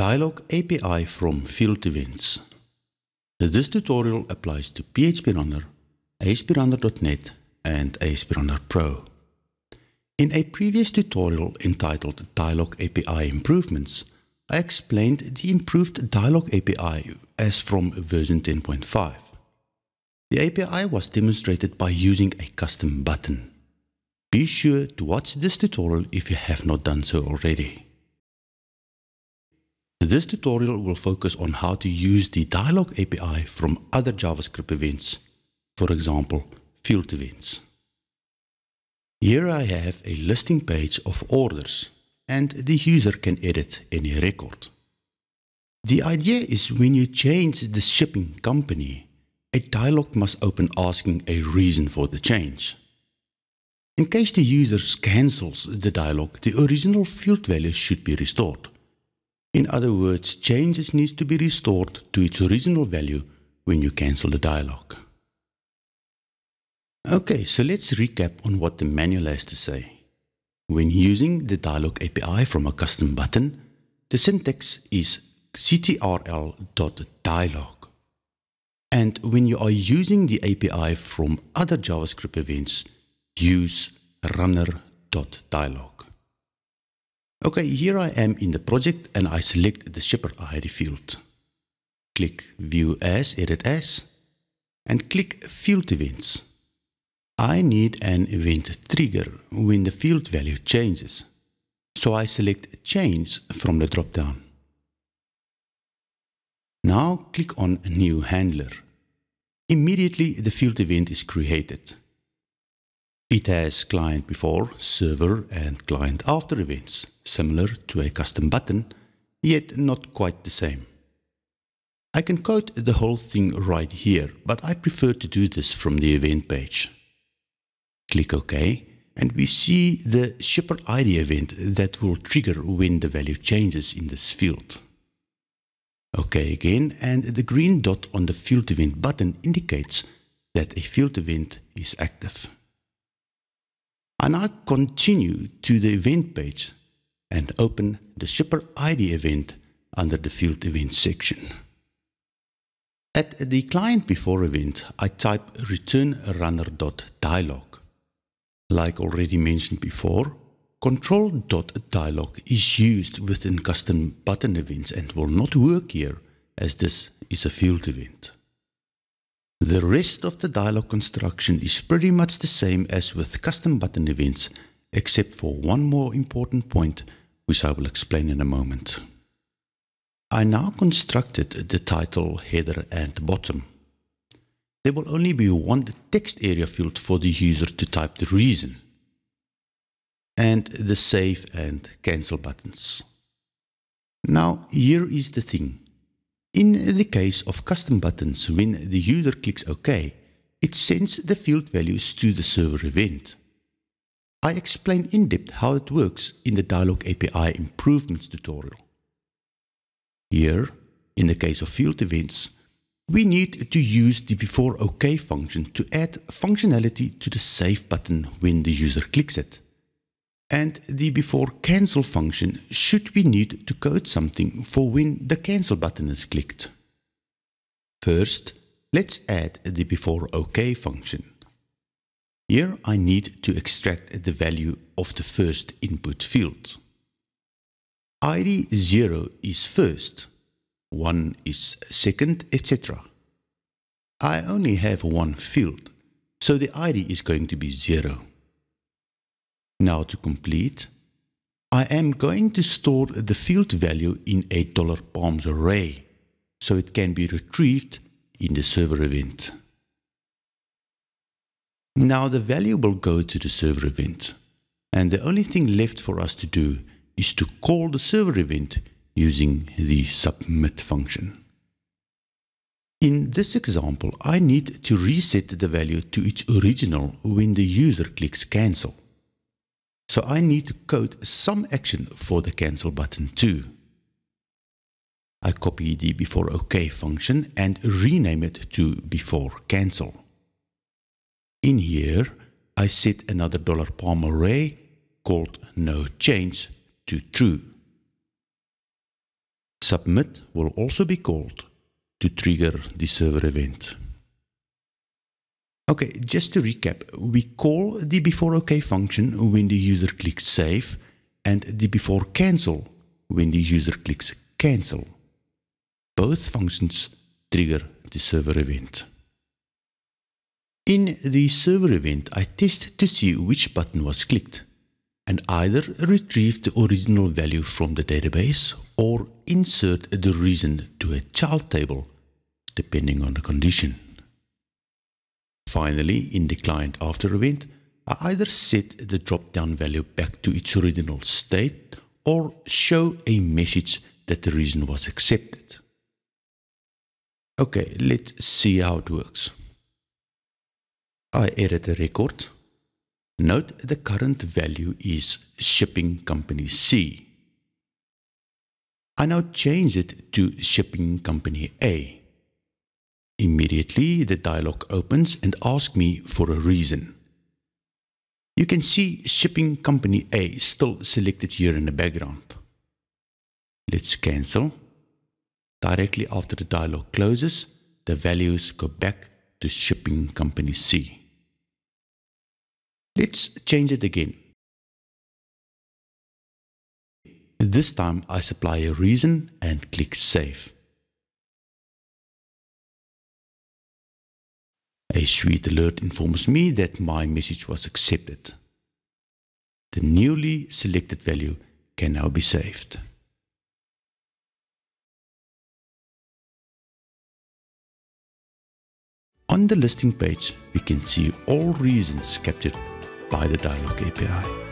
Dialog API from Field Events. This tutorial applies to PHP Runner, ASP Runner.NET and ASP Runner Pro. In a previous tutorial entitled Dialog API Improvements, I explained the improved Dialog API as from version 10.5. The API was demonstrated by using a custom button. Be sure to watch this tutorial if you have not done so already. This tutorial will focus on how to use the Dialog API from other JavaScript events, for example, field events. Here I have a listing page of orders and the user can edit any record. The idea is when you change the shipping company, a dialog must open asking a reason for the change. In case the user cancels the dialog, the original field value should be restored. In other words, changes needs to be restored to its original value when you cancel the dialog. Okay, so let's recap on what the manual has to say. When using the dialog API from a custom button, the syntax is ctrl.dialog. And when you are using the API from other JavaScript events, use runner.dialog. Okay, here I am in the project and I select the Shipper ID field. Click View As, Edit As and click Field Events. I need an event trigger when the field value changes. So I select Change from the drop-down. Now click on New Handler. Immediately the field event is created. It has client before, server and client after events similar to a custom button, yet not quite the same. I can code the whole thing right here, but I prefer to do this from the event page. Click OK, and we see the shipper ID event that will trigger when the value changes in this field. OK again, and the green dot on the field event button indicates that a field event is active. I now continue to the event page and open the shipper ID event under the field event section. At the client before event, I type return Like already mentioned before, control.dialog is used within custom button events and will not work here as this is a field event. The rest of the dialog construction is pretty much the same as with custom button events except for one more important point which I will explain in a moment. I now constructed the title, header and bottom. There will only be one text area field for the user to type the reason and the save and cancel buttons. Now here is the thing. In the case of custom buttons, when the user clicks OK, it sends the field values to the server event. I explain in depth how it works in the Dialog API improvements tutorial. Here, in the case of field events, we need to use the before OK function to add functionality to the save button when the user clicks it. And the before cancel function should we need to code something for when the cancel button is clicked. First, let's add the before OK function. Here I need to extract the value of the first input field. ID 0 is first, 1 is second, etc. I only have one field, so the ID is going to be 0. Now to complete, I am going to store the field value in a $palms array, so it can be retrieved in the server event. Now the value will go to the server event. And the only thing left for us to do is to call the server event using the submit function. In this example, I need to reset the value to its original when the user clicks cancel. So I need to code some action for the cancel button too. I copy the before OK function and rename it to before cancel in here, I set another dollar palm array called no change to true. Submit will also be called to trigger the server event. Okay, just to recap, we call the before OK function when the user clicks save and the before cancel when the user clicks cancel. Both functions trigger the server event. In the server event, I test to see which button was clicked and either retrieve the original value from the database or insert the reason to a child table, depending on the condition. Finally, in the client after event, I either set the drop-down value back to its original state or show a message that the reason was accepted. Okay, let's see how it works. I edit the record. Note the current value is shipping company C. I now change it to shipping company A. Immediately the dialog opens and asks me for a reason. You can see shipping company A still selected here in the background. Let's cancel. Directly after the dialog closes, the values go back to shipping company C. Let's change it again. This time I supply a reason and click Save. A sweet alert informs me that my message was accepted. The newly selected value can now be saved. On the listing page, we can see all reasons captured by the Dialog API.